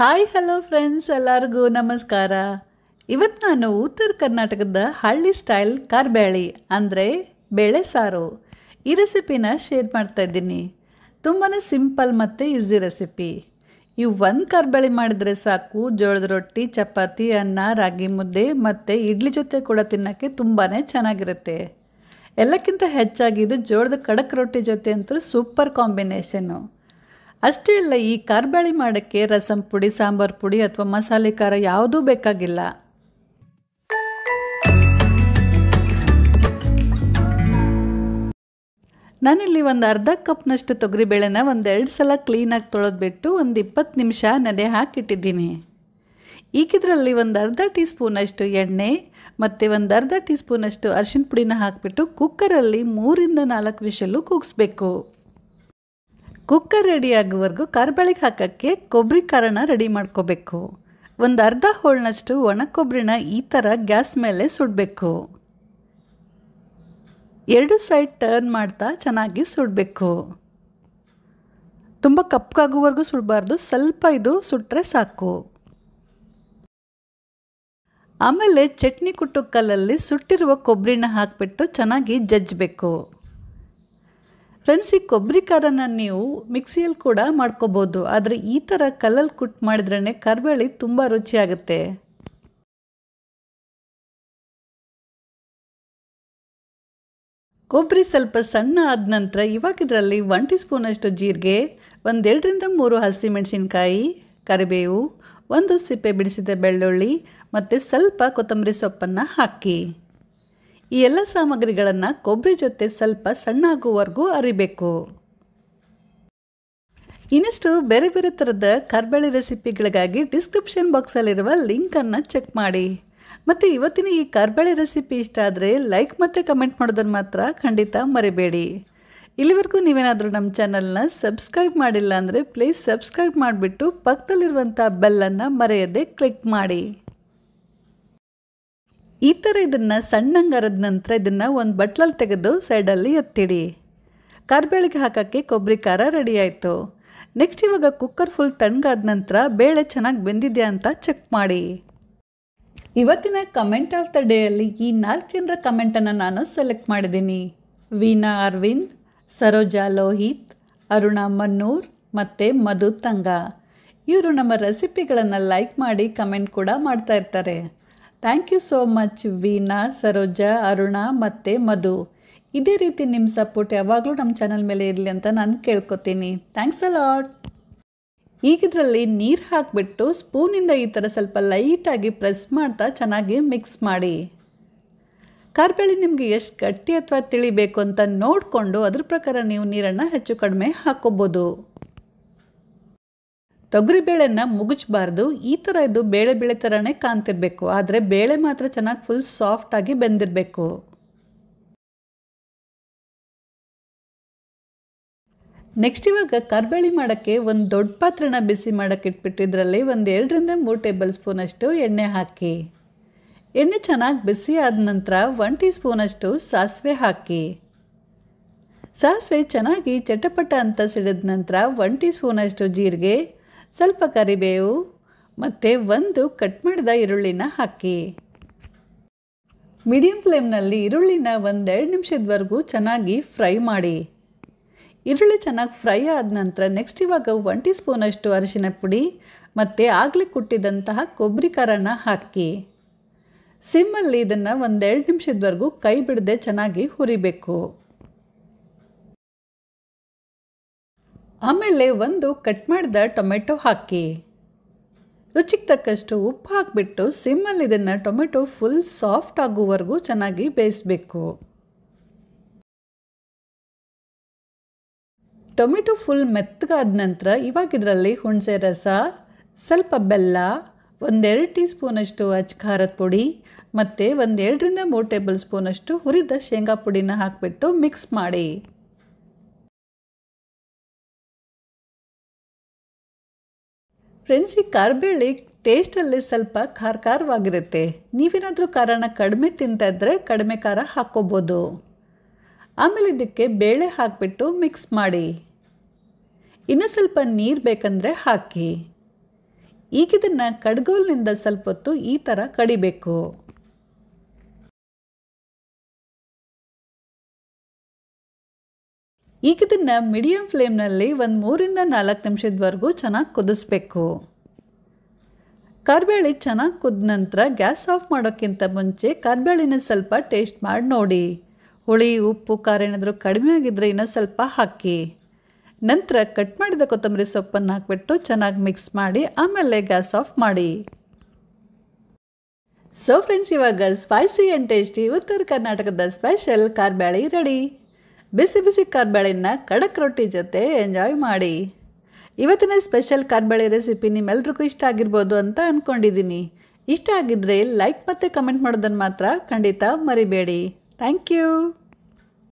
hi hello friends ಎಲ್ಲರಿಗೂ ನಮಸ್ಕಾರ ಇವತ್ತು ನಾನು ಉತ್ತರ ಕರ್ನಾಟಕದ ಹಳ್ಳಿ ಸ್ಟೈಲ್ ಕರ್ಬೇಳಿ ಅಂದರೆ ಬೇಳೆ ಸಾರು ಈ ರೆಸಿಪಿನ ಶೇರ್ ಮಾಡ್ತಾ ಇದ್ದೀನಿ ತುಂಬಾ ಸಿಂಪಲ್ ಮತ್ತು ಈಸಿ ರೆಸಿಪಿ ಈ ಒಂದು ಕರ್ಬೇಳಿ ಮಾಡಿದರೆ ಸಾಕು ಜೋಳದ ರೊಟ್ಟಿ ಚಪಾತಿ ಅನ್ನ ರಾಗಿ ಮುದ್ದೆ ಮತ್ತು ಇಡ್ಲಿ ಜೊತೆ ಕೂಡ ತಿನ್ನೋಕ್ಕೆ ತುಂಬಾ ಚೆನ್ನಾಗಿರುತ್ತೆ ಎಲ್ಲಕ್ಕಿಂತ ಹೆಚ್ಚಾಗಿ ಇದು ಜೋಳದ ಕಡಕ್ ರೊಟ್ಟಿ ಜೊತೆ ಅಂತೂ ಸೂಪರ್ ಕಾಂಬಿನೇಷನ್ನು ಅಷ್ಟೇ ಅಲ್ಲ ಈ ಕಾರ್ಬಾಳಿ ಮಾಡೋಕ್ಕೆ ರಸಂ ಪುಡಿ ಸಾಂಬಾರು ಪುಡಿ ಅಥವಾ ಮಸಾಲೆ ಖಾರ ಯಾವುದೂ ಬೇಕಾಗಿಲ್ಲ ನಾನಿಲ್ಲಿ ಒಂದು ಅರ್ಧ ಕಪ್ನಷ್ಟು ತೊಗರಿಬೇಳೆನ ಒಂದೆರಡು ಸಲ ಕ್ಲೀನಾಗಿ ಬಿಟ್ಟು ಒಂದು ಇಪ್ಪತ್ತು ನಿಮಿಷ ನೆನೆ ಹಾಕಿಟ್ಟಿದ್ದೀನಿ ಈಗಿದ್ರಲ್ಲಿ ಒಂದು ಅರ್ಧ ಟೀ ಸ್ಪೂನಷ್ಟು ಎಣ್ಣೆ ಮತ್ತು ಒಂದು ಅರ್ಧ ಟೀ ಸ್ಪೂನಷ್ಟು ಅರಿಶಿನ ಪುಡಿನ ಹಾಕಿಬಿಟ್ಟು ಕುಕ್ಕರಲ್ಲಿ ಮೂರಿಂದ ನಾಲ್ಕು ವಿಷಲ್ಲು ಕೂಗಿಸ್ಬೇಕು ಕುಕ್ಕರ್ ರೆಡಿಯಾಗುವವರೆಗೂ ಕರ್ಬಳಿಗೆ ಹಾಕೋಕ್ಕೆ ಕೊಬ್ಬರಿ ಕಾರಣ ರೆಡಿ ಮಾಡ್ಕೋಬೇಕು ಒಂದು ಅರ್ಧ ಹೋಳ್ನಷ್ಟು ಒಣ ಕೊಬ್ಬರಿನ ಈ ಥರ ಗ್ಯಾಸ್ ಮೇಲೆ ಸುಡಬೇಕು ಎರಡು ಸೈಡ್ ಟರ್ನ್ ಮಾಡ್ತಾ ಚೆನ್ನಾಗಿ ಸುಡಬೇಕು ತುಂಬ ಕಪ್ಪಾಗುವರೆಗೂ ಸುಡಬಾರ್ದು ಸ್ವಲ್ಪ ಇದು ಸುಟ್ಟರೆ ಸಾಕು ಆಮೇಲೆ ಚಟ್ನಿ ಕುಟ್ಟು ಕಲ್ಲಲ್ಲಿ ಸುಟ್ಟಿರುವ ಕೊಬ್ಬರಿನ ಹಾಕಿಬಿಟ್ಟು ಚೆನ್ನಾಗಿ ಜಜ್ಜಬೇಕು ಫ್ರೆಂಡ್ಸ್ ಈ ಕೊಬ್ಬರಿ ಖಾರನ ನೀವು ಮಿಕ್ಸಿಯಲ್ಲಿ ಕೂಡ ಮಾಡ್ಕೋಬೋದು ಆದರೆ ಈ ಥರ ಕಲ್ಲಲ್ಲಿ ಕುಟ್ ಮಾಡಿದ್ರೇ ಕರ್ಬೇಳಿ ತುಂಬ ರುಚಿಯಾಗುತ್ತೆ ಕೊಬ್ಬರಿ ಸ್ವಲ್ಪ ಸಣ್ಣ ಆದ ನಂತರ ಇವಾಗ ಇದರಲ್ಲಿ ಒನ್ ಟೀ ಸ್ಪೂನಷ್ಟು ಜೀರಿಗೆ ಒಂದೆರಡರಿಂದ ಮೂರು ಹಸಿಮೆಣಸಿನ್ಕಾಯಿ ಕರಿಬೇವು ಒಂದು ಸಿಪ್ಪೆ ಬಿಡಿಸಿದ ಬೆಳ್ಳುಳ್ಳಿ ಮತ್ತು ಸ್ವಲ್ಪ ಕೊತ್ತಂಬರಿ ಸೊಪ್ಪನ್ನು ಹಾಕಿ ಈ ಎಲ್ಲ ಸಾಮಗ್ರಿಗಳನ್ನು ಕೊಬ್ಬರಿ ಜೊತೆ ಸ್ವಲ್ಪ ಸಣ್ಣಾಗುವವರೆಗೂ ಅರಿಬೇಕು ಇನ್ನಿಷ್ಟು ಬೇರೆ ಬೇರೆ ಥರದ ಕರ್ಬಳೆ ರೆಸಿಪಿಗಳಿಗಾಗಿ ಡಿಸ್ಕ್ರಿಪ್ಷನ್ ಬಾಕ್ಸಲ್ಲಿರುವ ಲಿಂಕನ್ನು ಚೆಕ್ ಮಾಡಿ ಮತ್ತು ಇವತ್ತಿನ ಈ ಕರ್ಬಳೆ ರೆಸಿಪಿ ಇಷ್ಟ ಆದರೆ ಲೈಕ್ ಮತ್ತು ಕಮೆಂಟ್ ಮಾಡೋದನ್ನು ಮಾತ್ರ ಖಂಡಿತ ಮರಿಬೇಡಿ ಇಲ್ಲಿವರೆಗೂ ನೀವೇನಾದರೂ ನಮ್ಮ ಚಾನಲ್ನ ಸಬ್ಸ್ಕ್ರೈಬ್ ಮಾಡಿಲ್ಲ ಅಂದರೆ ಪ್ಲೀಸ್ ಸಬ್ಸ್ಕ್ರೈಬ್ ಮಾಡಿಬಿಟ್ಟು ಪಕ್ಕದಲ್ಲಿರುವಂಥ ಬೆಲ್ಲನ್ನು ಮರೆಯದೆ ಕ್ಲಿಕ್ ಮಾಡಿ ಈ ಥರ ಇದನ್ನು ಸಣ್ಣಂಗೆ ಅರದ ನಂತರ ಇದನ್ನು ಒಂದು ಬಟ್ಲಲ್ಲಿ ತೆಗೆದು ಸೈಡಲ್ಲಿ ಎತ್ತಿಡಿ ಕರ್ಬೇಳಿಗೆ ಹಾಕೋಕ್ಕೆ ಕೊಬ್ಬರಿ ಖಾರ ರೆಡಿ ಆಯಿತು ನೆಕ್ಸ್ಟ್ ಇವಾಗ ಕುಕ್ಕರ್ ಫುಲ್ ತಣ್ಣಗಾದ ನಂತರ ಬೇಳೆ ಚೆನ್ನಾಗಿ ಬೆಂದಿದೆ ಅಂತ ಚೆಕ್ ಮಾಡಿ ಇವತ್ತಿನ ಕಮೆಂಟ್ ಆಫ್ ದ ಡೇಯಲ್ಲಿ ಈ ನಾಲ್ಕು ಜನರ ಕಮೆಂಟನ್ನು ನಾನು ಸೆಲೆಕ್ಟ್ ಮಾಡಿದ್ದೀನಿ ವೀನಾ ಅರವಿಂದ್ ಸರೋಜಾ ಲೋಹಿತ್ ಅರುಣಾ ಮನ್ನೂರ್ ಮತ್ತು ಮಧು ತಂಗ ಇವರು ನಮ್ಮ ರೆಸಿಪಿಗಳನ್ನು ಲೈಕ್ ಮಾಡಿ ಕಮೆಂಟ್ ಕೂಡ ಮಾಡ್ತಾ ಇರ್ತಾರೆ thank you so much Veena Saroja Aruna ಮತ್ತು ಮಧು ಇದೇ ರೀತಿ ನಿಮ್ಮ ಸಪೋರ್ಟ್ ಯಾವಾಗಲೂ ನಮ್ಮ ಚಾನಲ್ ಮೇಲೆ ಇರಲಿ ಅಂತ ನಾನು ಕೇಳ್ಕೊತೀನಿ ಥ್ಯಾಂಕ್ಸ್ ಅ ಲಾಟ್ ಇದರಲ್ಲಿ ನೀರು ಹಾಕಿಬಿಟ್ಟು ಸ್ಪೂನಿಂದ ಈ ಥರ ಸ್ವಲ್ಪ ಲೈಟಾಗಿ ಪ್ರೆಸ್ ಮಾಡ್ತಾ ಚೆನ್ನಾಗಿ ಮಿಕ್ಸ್ ಮಾಡಿ ಕಾರ್ಬೇಳೆ ನಿಮಗೆ ಎಷ್ಟು ಗಟ್ಟಿ ಅಥವಾ ತಿಳಿಬೇಕು ಅಂತ ನೋಡಿಕೊಂಡು ಅದ್ರ ಪ್ರಕಾರ ನೀವು ನೀರನ್ನು ಹೆಚ್ಚು ಕಡಿಮೆ ಹಾಕ್ಕೋಬೋದು ತೊಗರಿಬೇಳೆನ ಮುಗಿಸ್ಬಾರ್ದು ಈ ಥರ ಇದು ಬೇಳೆ ಬೇಳೆ ಥರನೇ ಕಾಣ್ತಿರ್ಬೇಕು ಆದರೆ ಬೇಳೆ ಮಾತ್ರ ಚೆನ್ನಾಗಿ ಫುಲ್ ಸಾಫ್ಟಾಗಿ ಬೆಂದಿರಬೇಕು ನೆಕ್ಸ್ಟ್ ಇವಾಗ ಕರ್ಬೇಳಿ ಮಾಡೋಕ್ಕೆ ಒಂದು ದೊಡ್ಡ ಪಾತ್ರೆನ ಬಿಸಿ ಮಾಡೋಕ್ಕೆ ಇದರಲ್ಲಿ ಒಂದು ಎರಡರಿಂದ ಮೂರು ಟೇಬಲ್ ಸ್ಪೂನಷ್ಟು ಎಣ್ಣೆ ಹಾಕಿ ಎಣ್ಣೆ ಚೆನ್ನಾಗಿ ಬಿಸಿ ಆದ ನಂತರ ಒನ್ ಟೀ ಸ್ಪೂನಷ್ಟು ಸಾಸಿವೆ ಹಾಕಿ ಸಾಸಿವೆ ಚೆನ್ನಾಗಿ ಚಟಪಟ ಅಂತ ಸಿಡಿದ ನಂತರ ಒನ್ ಟೀ ಸ್ಪೂನಷ್ಟು ಜೀರಿಗೆ ಸ್ವಲ್ಪ ಕರಿಬೇವು ಮತ್ತು ಒಂದು ಕಟ್ ಮಾಡಿದ ಈರುಳ್ಳಿನ ಹಾಕಿ ಮೀಡಿಯಂ ಫ್ಲೇಮ್ನಲ್ಲಿ ಈರುಳ್ಳಿನ ಒಂದೆರಡು ನಿಮಿಷದವರೆಗೂ ಚೆನ್ನಾಗಿ ಫ್ರೈ ಮಾಡಿ ಈರುಳ್ಳಿ ಚೆನ್ನಾಗಿ ಫ್ರೈ ಆದ ನಂತರ ನೆಕ್ಸ್ಟ್ ಇವಾಗ ಒನ್ ಟೀ ಸ್ಪೂನಷ್ಟು ಅರಿಶಿನ ಪುಡಿ ಮತ್ತು ಆಗಲಿ ಕುಟ್ಟಿದಂತಹ ಕೊಬ್ಬರಿ ಖಾರನ ಹಾಕಿ ಸಿಮ್ಮಲ್ಲಿ ಇದನ್ನು ಒಂದೆರಡು ನಿಮಿಷದವರೆಗೂ ಕೈ ಬಿಡದೆ ಚೆನ್ನಾಗಿ ಹುರಿಬೇಕು ಆಮೇಲೆ ಒಂದು ಕಟ್ ಮಾಡಿದ ಟೊಮೆಟೊ ಹಾಕಿ ರುಚಿಗೆ ತಕ್ಕಷ್ಟು ಉಪ್ಪು ಹಾಕಿಬಿಟ್ಟು ಸಿಮ್ಮಲ್ಲಿ ಇದನ್ನು ಟೊಮೆಟೊ ಫುಲ್ ಸಾಫ್ಟ್ ಆಗುವವರೆಗೂ ಚೆನ್ನಾಗಿ ಬೇಯಿಸಬೇಕು ಟೊಮೆಟೊ ಫುಲ್ ಮೆತ್ತಗಾದ ನಂತರ ಇವಾಗ ಇದರಲ್ಲಿ ಹುಣಸೆ ರಸ ಸ್ವಲ್ಪ ಬೆಲ್ಲ ಒಂದೆರಡು ಟೀ ಸ್ಪೂನಷ್ಟು ಅಚ್ಚ ಖಾರದ ಪುಡಿ ಮತ್ತು ಒಂದೆರಡರಿಂದ ಮೂರು ಟೇಬಲ್ ಸ್ಪೂನಷ್ಟು ಹುರಿದ ಶೇಂಗಾ ಪುಡಿನ ಹಾಕಿಬಿಟ್ಟು ಮಿಕ್ಸ್ ಮಾಡಿ ಫ್ರೆಂಡ್ಸ್ ಈ ಬೇಳೆ ಟೇಸ್ಟಲ್ಲಿ ಸ್ವಲ್ಪ ಖಾರ ಖಾರವಾಗಿರುತ್ತೆ ನೀವೇನಾದರೂ ಖಾರನ ಕಡಿಮೆ ತಿಂತ ಇದ್ದರೆ ಕಡಿಮೆ ಖಾರ ಹಾಕ್ಕೋಬೋದು ಆಮೇಲೆ ಇದಕ್ಕೆ ಬೇಳೆ ಹಾಕಿಬಿಟ್ಟು ಮಿಕ್ಸ್ ಮಾಡಿ ಇನ್ನೂ ಸ್ವಲ್ಪ ನೀರು ಬೇಕಂದರೆ ಹಾಕಿ ಈಗಿದನ್ನು ಕಡ್ಗೋಲಿನಿಂದ ಸ್ವಲ್ಪ ಹೊತ್ತು ಈ ಥರ ಕಡಿಬೇಕು ಈಗ ಇದನ್ನು ಮೀಡಿಯಂ ಫ್ಲೇಮ್ನಲ್ಲಿ ಒಂದು ಮೂರಿಂದ ನಾಲ್ಕು ನಿಮಿಷದವರೆಗೂ ಚೆನ್ನಾಗಿ ಕುದಿಸ್ಬೇಕು ಕರ್ಬೇಳಿ ಚೆನ್ನಾಗಿ ಕುದ ನಂತರ ಗ್ಯಾಸ್ ಆಫ್ ಮಾಡೋಕ್ಕಿಂತ ಮುಂಚೆ ಕರ್ಬೇಳಿನ ಸ್ವಲ್ಪ ಟೇಸ್ಟ್ ಮಾಡಿ ನೋಡಿ ಹುಳಿ ಉಪ್ಪು ಖಾರ ಏನಾದರೂ ಕಡಿಮೆ ಆಗಿದ್ದರೆ ಇನ್ನೂ ಸ್ವಲ್ಪ ಹಾಕಿ ನಂತರ ಕಟ್ ಮಾಡಿದ ಕೊತ್ತಂಬರಿ ಸೊಪ್ಪನ್ನು ಹಾಕಿಬಿಟ್ಟು ಚೆನ್ನಾಗಿ ಮಿಕ್ಸ್ ಮಾಡಿ ಆಮೇಲೆ ಗ್ಯಾಸ್ ಆಫ್ ಮಾಡಿ ಸೊ ಫ್ರೆಂಡ್ಸ್ ಇವಾಗ ಸ್ಪೈಸಿ ಆ್ಯಂಡ್ ಟೇಸ್ಟಿ ಉತ್ತರ ಕರ್ನಾಟಕದ ಸ್ಪೆಷಲ್ ಕಾರ್ಬೇಳೆ ರೆಡಿ ಬಿಸಿ ಬಿಸಿ ಕಾರ್ಬೇಳೆನ ಖಡಕ್ ರೊಟ್ಟಿ ಜೊತೆ ಎಂಜಾಯ್ ಮಾಡಿ ಇವತ್ತಿನ ಸ್ಪೆಷಲ್ ಕಾರ್ಬೇಳೆ ರೆಸಿಪಿ ನಿಮ್ಮೆಲ್ರಿಗೂ ಇಷ್ಟ ಆಗಿರ್ಬೋದು ಅಂತ ಅಂದ್ಕೊಂಡಿದ್ದೀನಿ ಇಷ್ಟ ಆಗಿದ್ದರೆ ಲೈಕ್ ಮತ್ತು ಕಮೆಂಟ್ ಮಾಡೋದನ್ನು ಮಾತ್ರ ಖಂಡಿತ ಮರಿಬೇಡಿ ಥ್ಯಾಂಕ್ ಯು